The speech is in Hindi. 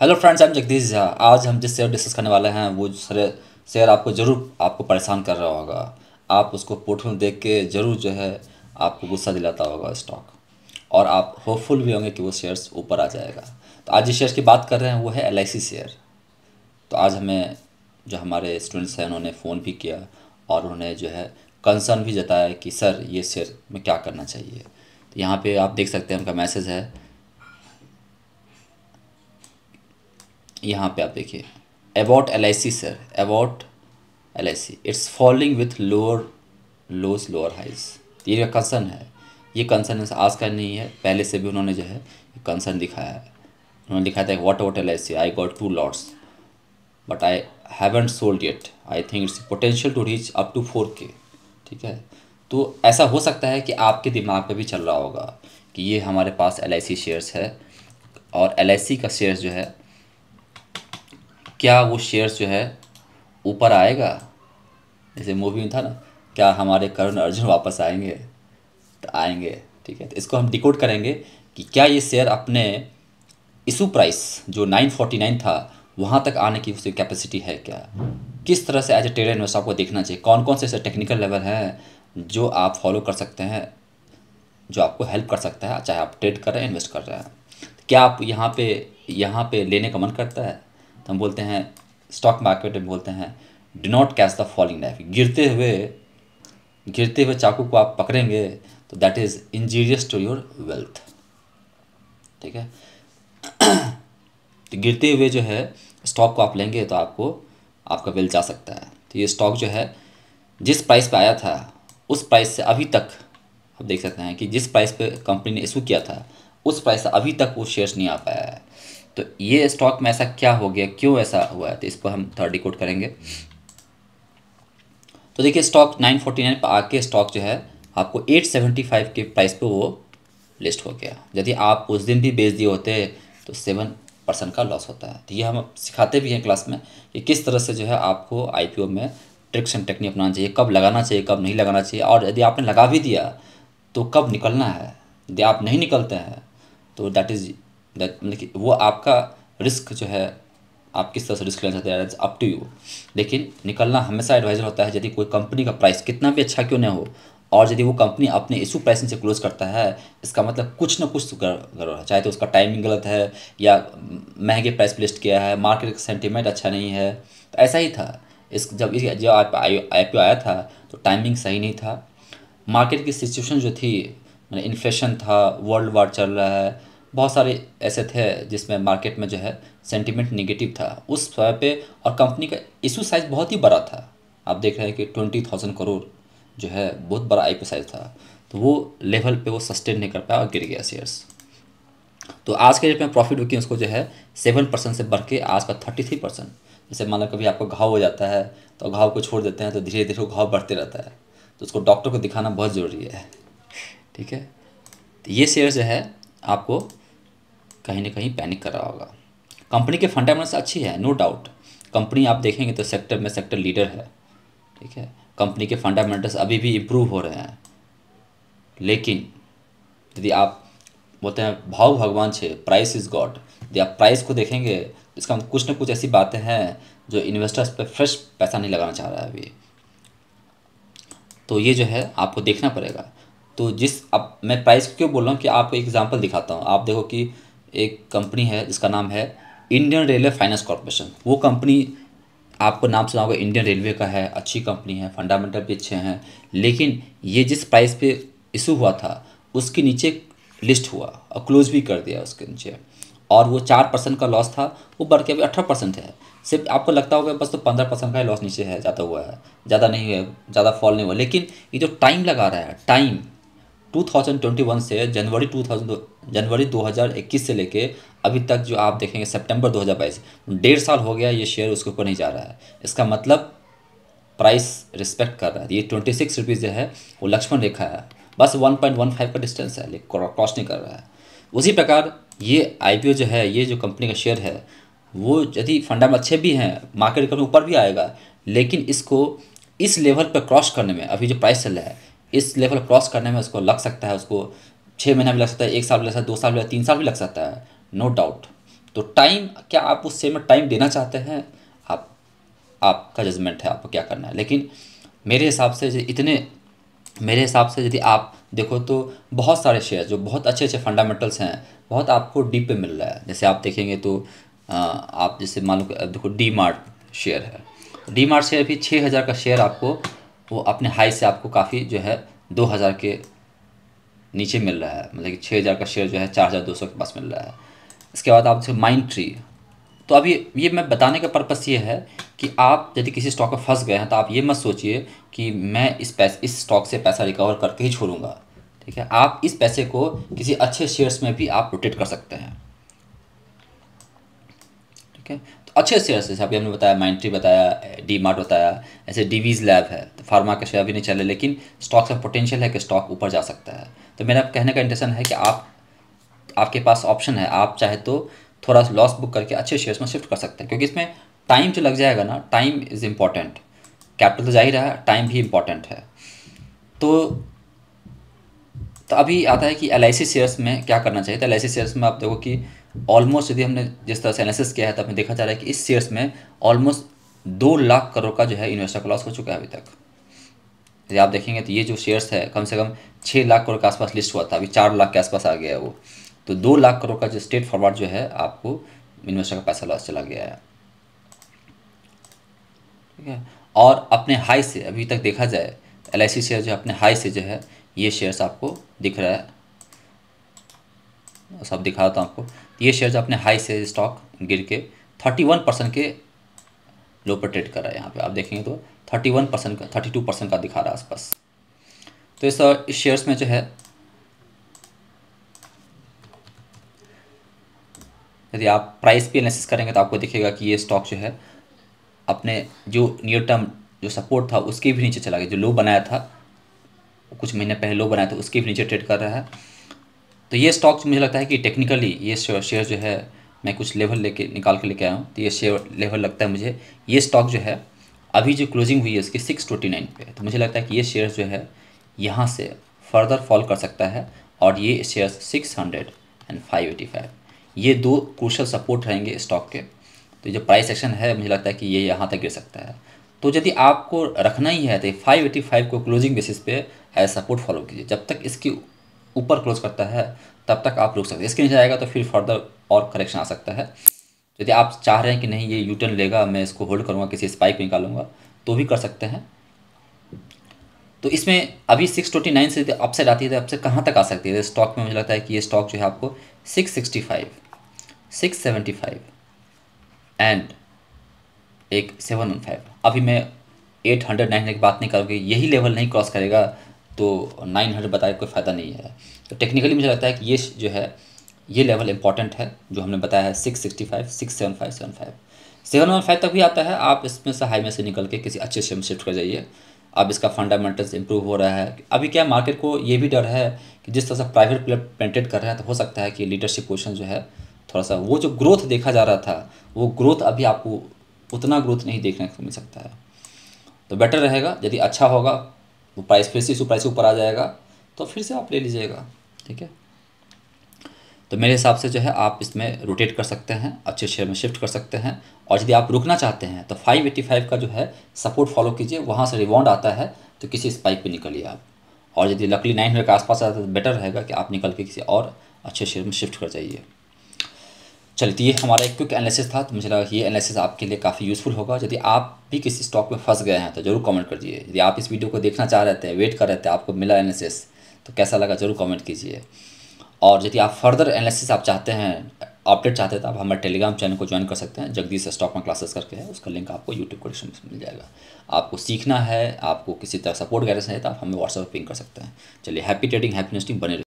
hello friends I am Jagdish Jha आज हम जिस शेयर डिस्कस करने वाले हैं वो सारे शेयर आपको ज़रूर आपको परेशान कर रहा होगा आप उसको पोर्टफोलियो में देख के ज़रूर जो है आपको गुस्सा दिलाता होगा स्टॉक और आप होपफुल भी होंगे कि वो शेयर्स ऊपर आ जाएगा तो आज जिस शेयर की बात कर रहे हैं वो है एल शेयर तो आज हमें जो हमारे स्टूडेंट्स हैं उन्होंने फ़ोन भी किया और उन्होंने जो है कंसर्न भी जताया कि सर ये शेयर में क्या करना चाहिए तो यहाँ पर आप देख सकते हैं उनका मैसेज है यहाँ पे आप देखिए about L sir about L it's following with lower lows lower highs ये कंसर्न है ये कंसर्न आज का नहीं है पहले से भी उन्होंने जो है कंसर्न दिखाया है उन्होंने लिखा था what about L I got two lots but I haven't sold it I think it's potential to reach up to four K ठीक है तो ऐसा हो सकता है कि आपके दिमाग पे भी चल रहा होगा कि ये हमारे पास एल शेयर्स है और एल का शेयर्स जो है क्या वो शेयर्स जो है ऊपर आएगा जैसे मूवी में था ना क्या हमारे करुण अर्जुन वापस आएंगे तो आएंगे ठीक है तो इसको हम डिकोड करेंगे कि क्या ये शेयर अपने इशू प्राइस जो 949 था वहाँ तक आने की उसकी कैपेसिटी है क्या किस तरह से एज ए ट्रेडर इन्वेस्टर आपको देखना चाहिए कौन कौन से ऐसे टेक्निकल लेवल हैं जो आप फॉलो कर सकते हैं जो आपको हेल्प कर सकता है चाहे आप ट्रेड कर रहे हैं इन्वेस्ट कर रहे हैं क्या आप यहाँ पे यहाँ पे लेने का मन करता है तो हम बोलते हैं स्टॉक मार्केट में बोलते हैं do not catch the falling knife गिरते हुए गिरते हुए चाकू को आप पकड़ेंगे तो that is injurious to your wealth ठीक है तो गिरते हुए जो है स्टॉक को आप लेंगे तो आपको आपका वेल्थ जा सकता है तो ये स्टॉक जो है जिस प्राइस पे आया था उस प्राइस से अभी तक आप देख सकते हैं कि जिस प्राइस पे कंपनी ने इशू किया था उस प्राइस से अभी तक वो शेयर्स नहीं आ पाया है तो ये स्टॉक में ऐसा क्या हो गया क्यों ऐसा हुआ है तो इसको हम थर्ड डिकोड करेंगे तो देखिए स्टॉक 949 पर आके स्टॉक जो है आपको 875 के प्राइस पे वो लिस्ट हो गया यदि आप उस दिन भी बेच दिए होते तो सेवन परसेंट का लॉस होता है तो ये हम सिखाते भी हैं क्लास में कि किस तरह से जो है आपको आई में ट्रिक्स एंड टेक्निक अपनाना चाहिए कब लगाना चाहिए कब नहीं लगाना चाहिए और यदि आपने लगा भी दिया तो कब निकलना है यदि आप नहीं निकलते हैं तो दैट इज़ दैट मतलब कि वो आपका रिस्क जो है आप किस तरह से रिस्क लेना चाहते हैं अप टू यू लेकिन निकलना हमेशा एडवाइजर होता है यदि कोई कंपनी का प्राइस कितना भी अच्छा क्यों ना हो और यदि वो कंपनी अपने इशू प्राइसिंग से क्लोज करता है इसका मतलब कुछ ना कुछ गड़बड़ है चाहे तो उसका टाइमिंग गलत है या महंगे प्राइस लिस्ट किया है मार्केट का सेंटिमेंट अच्छा नहीं है तो ऐसा ही था इस जब इस जब आप आई पी आया था तो टाइमिंग सही नहीं था मार्केट की सिचुएशन जो थी मैंने मतलब इन्फ्लेशन था वर्ल्ड वार चल रहा है बहुत सारे ऐसे थे जिसमें मार्केट में जो है सेंटिमेंट निगेटिव था उस समय पे और कंपनी का इशू साइज़ बहुत ही बड़ा था आप देख रहे हैं कि ट्वेंटी थाउजेंड करोड़ जो है बहुत बड़ा आई साइज था तो वो लेवल पे वो सस्टेन नहीं कर पाया और गिर गया शेयर्स तो आज के डेट में प्रॉफिट बुकिंग उसको जो है सेवन परसेंट से बढ़ के आज का थर्टी थ्री परसेंट जैसे मान लो कभी आपको घाव हो जाता है तो घाव को छोड़ देते हैं तो धीरे धीरे वो घाव बढ़ते रहता है तो उसको डॉक्टर को दिखाना बहुत ज़रूरी है ठीक है तो ये शेयर जो है आपको कहीं ना कहीं पैनिक कर रहा होगा कंपनी के फंडामेंटल्स अच्छी है नो डाउट कंपनी आप देखेंगे तो सेक्टर में सेक्टर लीडर है ठीक है कंपनी के फंडामेंटल्स अभी भी इम्प्रूव हो रहे हैं लेकिन यदि आप बोलते हैं भाव भगवान छे प्राइस इज़ गॉड यदि आप प्राइस को देखेंगे इसका इसका कुछ ना कुछ ऐसी बातें हैं जो इन्वेस्टर्स पर फ्रेश पैसा नहीं लगाना चाह रहा है अभी तो ये जो है आपको देखना पड़ेगा तो जिस अब मैं प्राइस क्यों बोल रहा हूँ कि आपको एग्जाम्पल दिखाता हूँ आप देखो कि एक कंपनी है जिसका नाम है इंडियन रेलवे फाइनेंस कॉरपोरेशन वो कंपनी आपको नाम सुना होगा इंडियन रेलवे का है अच्छी कंपनी है फंडामेंटल भी अच्छे हैं लेकिन ये जिस प्राइस पे इशू हुआ था उसके नीचे लिस्ट हुआ और क्लोज भी कर दिया उसके नीचे और वो चार परसेंट का लॉस था वो बढ़ के अभी अठारह परसेंट है सिर्फ आपको लगता होगा बस तो पंद्रह परसेंट का ही लॉस नीचे है ज़्यादा हुआ है ज़्यादा नहीं है ज़्यादा फॉल नहीं हुआ लेकिन ये जो टाइम लगा रहा है टाइम 2021 से जनवरी 2000 जनवरी 2021 से लेके अभी तक जो आप देखेंगे सितंबर 2022 डेढ़ साल हो गया ये शेयर उसके ऊपर नहीं जा रहा है इसका मतलब प्राइस रिस्पेक्ट कर रहा है ये ट्वेंटी सिक्स रुपीज़ जो है वो लक्ष्मण रेखा है बस वन पॉइंट वन फाइव का डिस्टेंस है क्रॉस नहीं कर रहा है उसी प्रकार ये आई जो है ये जो कंपनी का शेयर है वो यदि फंडा अच्छे भी हैं मार्केट में ऊपर भी आएगा लेकिन इसको इस लेवल पर क्रॉस करने में अभी जो प्राइस चल रहा है इस लेवल क्रॉस करने में उसको लग सकता है उसको छः महीना भी लग सकता है एक साल भी लग सकता है दो साल भी तीन साल भी लग सकता है नो डाउट तो टाइम क्या आप उस सेम में टाइम देना चाहते हैं आप आपका जजमेंट है आपको क्या करना है लेकिन मेरे हिसाब से इतने मेरे हिसाब से यदि आप देखो तो बहुत सारे शेयर जो बहुत अच्छे अच्छे फंडामेंटल्स हैं बहुत आपको डीप पे मिल रहा है जैसे आप देखेंगे तो आप जैसे मान लो देखो डी मार्ट शेयर है डी मार्ट शेयर भी छः हज़ार का शेयर आपको वो अपने हाई से आपको काफ़ी जो है दो हज़ार के नीचे मिल रहा है मतलब कि छः हज़ार का शेयर जो है चार हज़ार दो सौ के पास मिल रहा है इसके बाद आप माइंड ट्री तो अभी ये मैं बताने का पर्पस ये है कि आप यदि किसी स्टॉक में फंस गए हैं तो आप ये मत सोचिए कि मैं इस पैसे इस स्टॉक से पैसा रिकवर करके ही छोड़ूंगा ठीक है आप इस पैसे को किसी अच्छे शेयर्स में भी आप रोटेट कर सकते हैं ठीक है अच्छे अच्छे जैसे अभी हमने बताया माइंट्री बताया डी मार्ट बताया ऐसे डीवीज लैब है तो फार्मा का शेयर भी नहीं चले लेकिन स्टॉक्स में पोटेंशियल है कि स्टॉक ऊपर जा सकता है तो मेरा कहने का इंटेंशन है कि आप आपके पास ऑप्शन है आप चाहे तो थोड़ा सा लॉस बुक करके अच्छे शेयर्स में शिफ्ट कर सकते हैं क्योंकि इसमें टाइम जो लग जाएगा ना टाइम इज़ इम्पॉर्टेंट कैपिटल तो जा ही रहा है टाइम भी इम्पॉर्टेंट है तो तो अभी आता है कि एल शेयर्स में क्या करना चाहिए तो एल शेयर्स में आप देखो कि ऑलमोस्ट यदि हमने जिस तरह से एनालिसिस किया है तो हमें देखा जा रहा है कि इस शेयर्स में ऑलमोस्ट दो लाख करोड़ का जो है इन्वेस्टर का लॉस हो चुका है अभी तक यदि आप देखेंगे तो ये जो शेयर्स है कम से कम छः लाख करोड़ के आसपास लिस्ट हुआ था अभी चार लाख के आसपास आ गया है वो तो दो लाख करोड़ का जो स्टेट फॉरवर्ड जो है आपको इन्वेस्टर का पैसा लॉस चला गया है ठीक है और अपने हाई से अभी तक देखा जाए एल शेयर जो है अपने हाई से जो है ये शेयर्स आपको दिख रहा है सब दिखाता हूँ आपको ये शेयर्स अपने हाई से स्टॉक गिर के थर्टी वन परसेंट के लो पर ट्रेड कर रहा है यहाँ पे आप देखेंगे तो थर्टी वन परसेंट का थर्टी टू परसेंट का दिखा रहा है आसपास तो इस, शेयर्स में जो है यदि आप प्राइस भी एनालिसिस करेंगे तो आपको दिखेगा कि ये स्टॉक जो है अपने जो नियर टर्म जो सपोर्ट था उसके भी नीचे चला गया जो लो बनाया था कुछ महीने पहले लो बनाया था तो उसके भी नीचे ट्रेड कर रहा है तो ये स्टॉक मुझे लगता है कि टेक्निकली ये शेयर जो है मैं कुछ लेवल लेके निकाल के लेके आया हूँ तो ये शेयर लेवल लगता है मुझे ये स्टॉक जो है अभी जो क्लोजिंग हुई है इसकी सिक्स ट्वेंटी नाइन पे तो मुझे लगता है कि ये शेयर जो है यहाँ से फर्दर फॉल कर सकता है और ये share six hundred and five eighty five ये दो क्रूशल सपोर्ट रहेंगे स्टॉक के तो जो प्राइस एक्शन है मुझे लगता है कि ये यहाँ तक गिर सकता है तो यदि आपको रखना ही है तो फाइव एटी फाइव को क्लोजिंग बेसिस पे एज सपोर्ट फॉलो कीजिए जब तक इसकी ऊपर क्लोज करता है तब तक आप रुक सकते हैं इसके नीचे आएगा तो फिर फर्दर और करेक्शन आ सकता है यदि आप चाह रहे हैं कि नहीं ये यूटर्न लेगा मैं इसको होल्ड करूँगा किसी स्पाइक में निकालूंगा तो भी कर सकते हैं तो इसमें अभी सिक्स ट्वेंटी नाइन से अपसाइड आती है तो अपसाइड कहाँ तक आ सकती है स्टॉक में मुझे लगता है कि ये स्टॉक जो है आपको six sixty five six seventy five and एक सेवन वन फाइव अभी मैं एट हंड्रेड नाइन हंड्रेड की बात नहीं करूँगी यही लेवल नहीं क्रॉस करेगा तो नाइन हंड्रेड बताए कोई फ़ायदा नहीं है तो टेक्निकली मुझे लगता है कि ये जो है ये लेवल इंपॉर्टेंट है जो हमने बताया है six sixty five six seven five seven five seven one five तक भी आता है आप इसमें से हाई में से निकल के किसी अच्छे से शिफ्ट कर जाइए अब इसका फंडामेंटल्स इंप्रूव हो रहा है अभी क्या मार्केट को ये भी डर है कि जिस तरह से प्राइवेट प्लेयर पेंटेड कर रहे हैं तो हो सकता है कि लीडरशिप पोजिशन जो है थोड़ा सा वो जो ग्रोथ देखा जा रहा था वो ग्रोथ अभी आपको उतना ग्रोथ नहीं देखने को मिल सकता है तो बेटर रहेगा यदि अच्छा होगा वो प्राइस फिर से इस प्राइस ऊपर आ जाएगा तो फिर से आप ले लीजिएगा ठीक है तो मेरे हिसाब से जो है आप इसमें रोटेट कर सकते हैं अच्छे शेयर में शिफ्ट कर सकते हैं और यदि आप रुकना चाहते हैं तो 585 का जो है सपोर्ट फॉलो कीजिए वहाँ से रिबाउंड आता है तो किसी स्पाइक पे निकलिए आप और यदि लकली नाइन हंड्रेड के आसपास आता है तो बेटर रहेगा कि आप निकल के किसी और अच्छे शेयर में शिफ्ट कर जाइए चलिए ये हमारा एक क्विक एनालिसिस था तो मुझे लगा ये एनालिसिस आपके लिए काफ़ी यूज़फुल होगा यदि आप भी किसी स्टॉक में फंस गए हैं तो जरूर कमेंट दिए यदि आप इस वीडियो को देखना चाह रहे थे वेट कर रहे थे आपको मिला एनालिसिस तो कैसा लगा जरूर कमेंट कीजिए और यदि आप फर्दर एनालिसिस आप चाहते हैं अपडेट चाहते हैं तो आप हमारे टेलीग्राम चैनल को ज्वाइन कर सकते हैं जगदीश स्टॉक में क्लासेस करके है उसका लिंक आपको यूट्यूब को डिस्क्रिप्शन में मिल जाएगा आपको सीखना है आपको किसी तरह सपोर्ट कर रहे तो आप हमें व्हाट्सएप पर पिंग कर सकते हैं चलिए हैप्पी ट्रेडिंग हैप्पी इन्वेस्टिंग बने